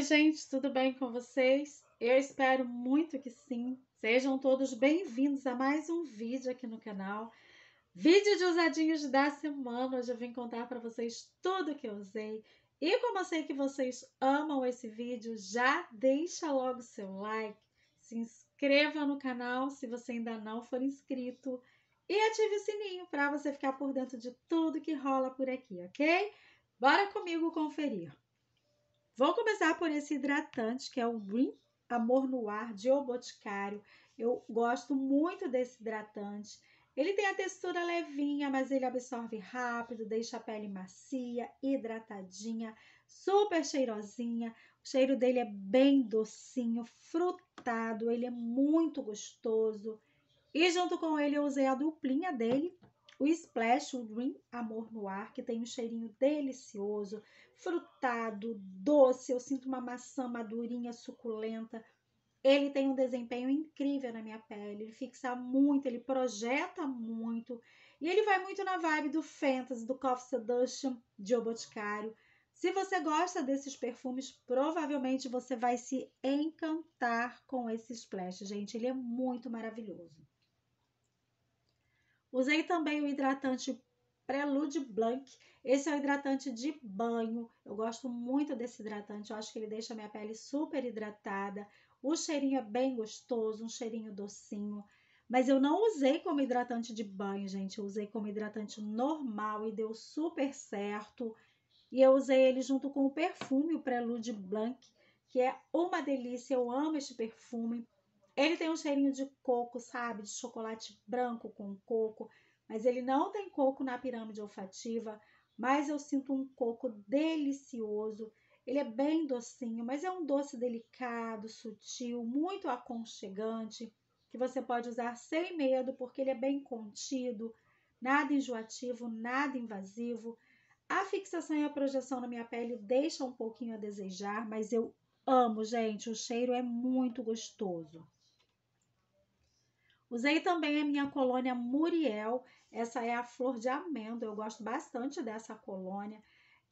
Oi, gente, tudo bem com vocês? Eu espero muito que sim. Sejam todos bem-vindos a mais um vídeo aqui no canal. Vídeo de usadinhos da semana. Hoje eu vim contar para vocês tudo que eu usei. E como eu sei que vocês amam esse vídeo, já deixa logo o seu like, se inscreva no canal se você ainda não for inscrito e ative o sininho para você ficar por dentro de tudo que rola por aqui, ok? Bora comigo conferir. Vou começar por esse hidratante, que é o Green Amor Noir de O Boticário. Eu gosto muito desse hidratante. Ele tem a textura levinha, mas ele absorve rápido, deixa a pele macia, hidratadinha, super cheirosinha. O cheiro dele é bem docinho, frutado, ele é muito gostoso. E junto com ele eu usei a duplinha dele, o Splash, o Dream Amor no Ar, que tem um cheirinho delicioso, frutado, doce. Eu sinto uma maçã madurinha, suculenta. Ele tem um desempenho incrível na minha pele, ele fixa muito, ele projeta muito. E ele vai muito na vibe do Fantasy, do Cough Seduction, de O Boticário. Se você gosta desses perfumes, provavelmente você vai se encantar com esse splash, gente. Ele é muito maravilhoso. Usei também o hidratante Prelude Blank. Esse é o hidratante de banho. Eu gosto muito desse hidratante. Eu acho que ele deixa minha pele super hidratada. O cheirinho é bem gostoso, um cheirinho docinho. Mas eu não usei como hidratante de banho, gente. Eu usei como hidratante normal e deu super certo. E eu usei ele junto com o perfume, o Prelude Blank, que é uma delícia. Eu amo este perfume. Ele tem um cheirinho de coco, sabe? De chocolate branco com coco, mas ele não tem coco na pirâmide olfativa, mas eu sinto um coco delicioso. Ele é bem docinho, mas é um doce delicado, sutil, muito aconchegante, que você pode usar sem medo, porque ele é bem contido, nada enjoativo, nada invasivo. A fixação e a projeção na minha pele deixa um pouquinho a desejar, mas eu amo, gente. O cheiro é muito gostoso. Usei também a minha colônia Muriel, essa é a flor de amêndoa, eu gosto bastante dessa colônia.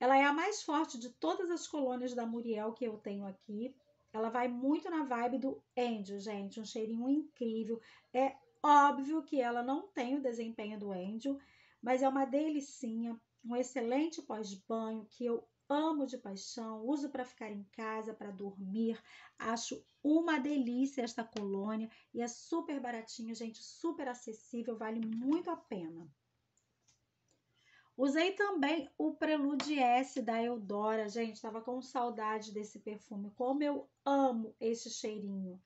Ela é a mais forte de todas as colônias da Muriel que eu tenho aqui. Ela vai muito na vibe do Angel, gente, um cheirinho incrível. É óbvio que ela não tem o desempenho do Angel, mas é uma delicinha um excelente pós-banho que eu amo de paixão, uso para ficar em casa, para dormir. Acho uma delícia esta colônia e é super baratinho, gente, super acessível, vale muito a pena. Usei também o Prelude S da Eudora, gente, tava com saudade desse perfume. Como eu amo esse cheirinho.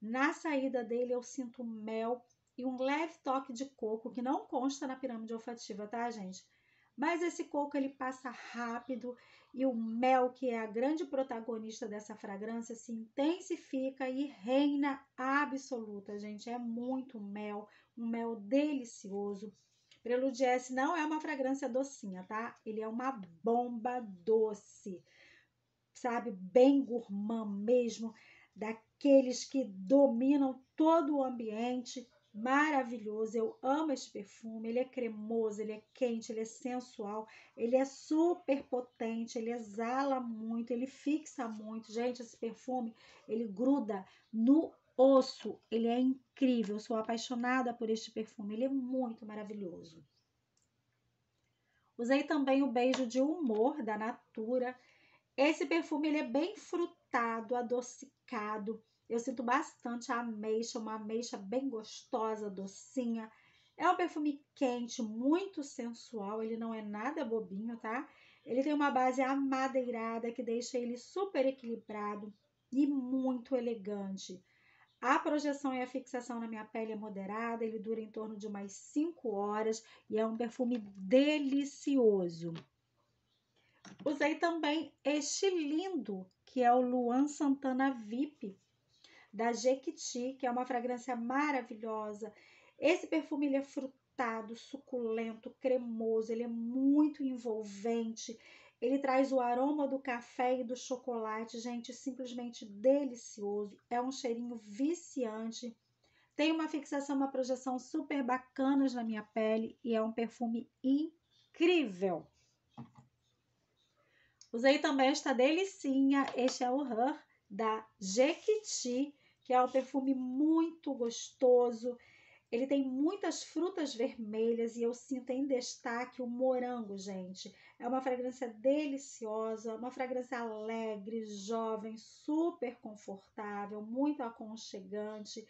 Na saída dele eu sinto mel e um leve toque de coco que não consta na pirâmide olfativa, tá, gente? Mas esse coco ele passa rápido e o mel, que é a grande protagonista dessa fragrância, se intensifica e reina absoluta, gente. É muito mel, um mel delicioso. Prelude S não é uma fragrância docinha, tá? Ele é uma bomba doce, sabe? Bem gourmand mesmo, daqueles que dominam todo o ambiente maravilhoso. Eu amo esse perfume. Ele é cremoso, ele é quente, ele é sensual, ele é super potente, ele exala muito, ele fixa muito. Gente, esse perfume, ele gruda no osso. Ele é incrível. Eu sou apaixonada por este perfume. Ele é muito maravilhoso. Usei também o Beijo de Humor da Natura. Esse perfume ele é bem frutado, adocicado eu sinto bastante a ameixa, uma ameixa bem gostosa, docinha. É um perfume quente, muito sensual, ele não é nada bobinho, tá? Ele tem uma base amadeirada que deixa ele super equilibrado e muito elegante. A projeção e a fixação na minha pele é moderada, ele dura em torno de umas 5 horas e é um perfume delicioso. Usei também este lindo, que é o Luan Santana VIP, da Jequiti, que é uma fragrância maravilhosa. Esse perfume ele é frutado, suculento, cremoso, ele é muito envolvente. Ele traz o aroma do café e do chocolate, gente, simplesmente delicioso. É um cheirinho viciante. Tem uma fixação, uma projeção super bacanas na minha pele e é um perfume incrível. Usei também esta delicinha, este é o Her da Jequiti que é um perfume muito gostoso. Ele tem muitas frutas vermelhas e eu sinto em destaque o morango, gente. É uma fragrância deliciosa, uma fragrância alegre, jovem, super confortável, muito aconchegante.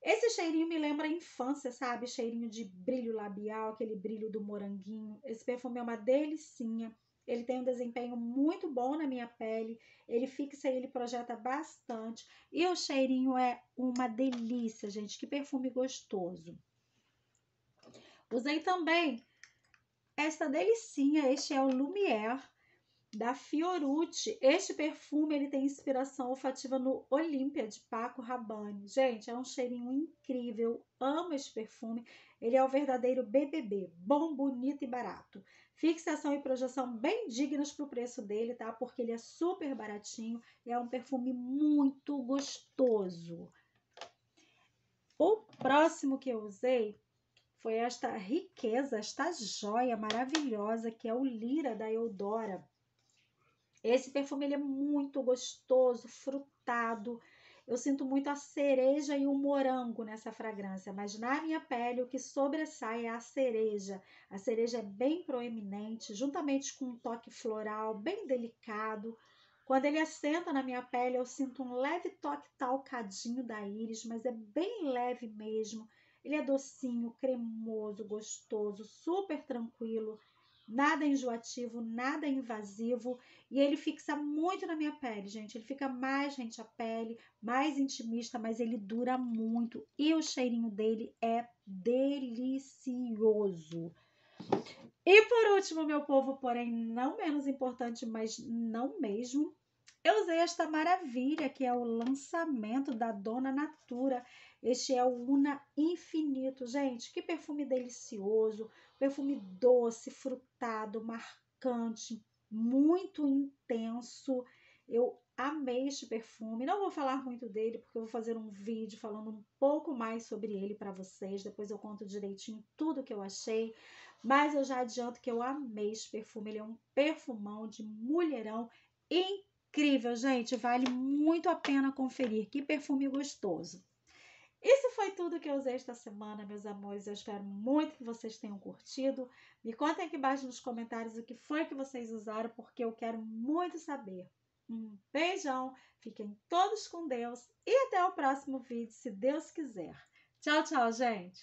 Esse cheirinho me lembra a infância, sabe? Cheirinho de brilho labial, aquele brilho do moranguinho. Esse perfume é uma delicinha ele tem um desempenho muito bom na minha pele, ele fixa e ele projeta bastante. E o cheirinho é uma delícia, gente, que perfume gostoso. Usei também essa delicinha, este é o Lumière, da Fiorucci. Este perfume ele tem inspiração olfativa no Olímpia de Paco Rabanne. Gente, é um cheirinho incrível. Amo esse perfume. Ele é o verdadeiro BBB, bom, bonito e barato. Fixação e projeção bem dignas para o preço dele, tá? Porque ele é super baratinho e é um perfume muito gostoso. O próximo que eu usei foi esta riqueza, esta joia maravilhosa que é o Lira da Eudora. Esse perfume ele é muito gostoso, frutado. Eu sinto muito a cereja e o morango nessa fragrância, mas na minha pele o que sobressai é a cereja. A cereja é bem proeminente, juntamente com um toque floral bem delicado. Quando ele assenta na minha pele, eu sinto um leve toque talcadinho da íris, mas é bem leve mesmo. Ele é docinho, cremoso, gostoso, super tranquilo nada é enjoativo, nada é invasivo, e ele fixa muito na minha pele, gente. Ele fica mais rente à pele, mais intimista, mas ele dura muito e o cheirinho dele é delicioso. E por último, meu povo, porém não menos importante, mas não mesmo, eu usei esta maravilha que é o lançamento da Dona Natura. Este é o Una Infinito, gente. Que perfume delicioso, perfume doce, frutado, marcante, muito intenso. Eu amei este perfume. Não vou falar muito dele porque eu vou fazer um vídeo falando um pouco mais sobre ele para vocês. Depois eu conto direitinho tudo que eu achei. Mas eu já adianto que eu amei este perfume. Ele é um perfumão de mulherão incrível incrível, gente. Vale muito a pena conferir. Que perfume gostoso. Isso foi tudo que eu usei esta semana, meus amores. Eu espero muito que vocês tenham curtido. Me contem aqui embaixo nos comentários o que foi que vocês usaram, porque eu quero muito saber. Um beijão, fiquem todos com Deus e até o próximo vídeo, se Deus quiser. Tchau, tchau, gente!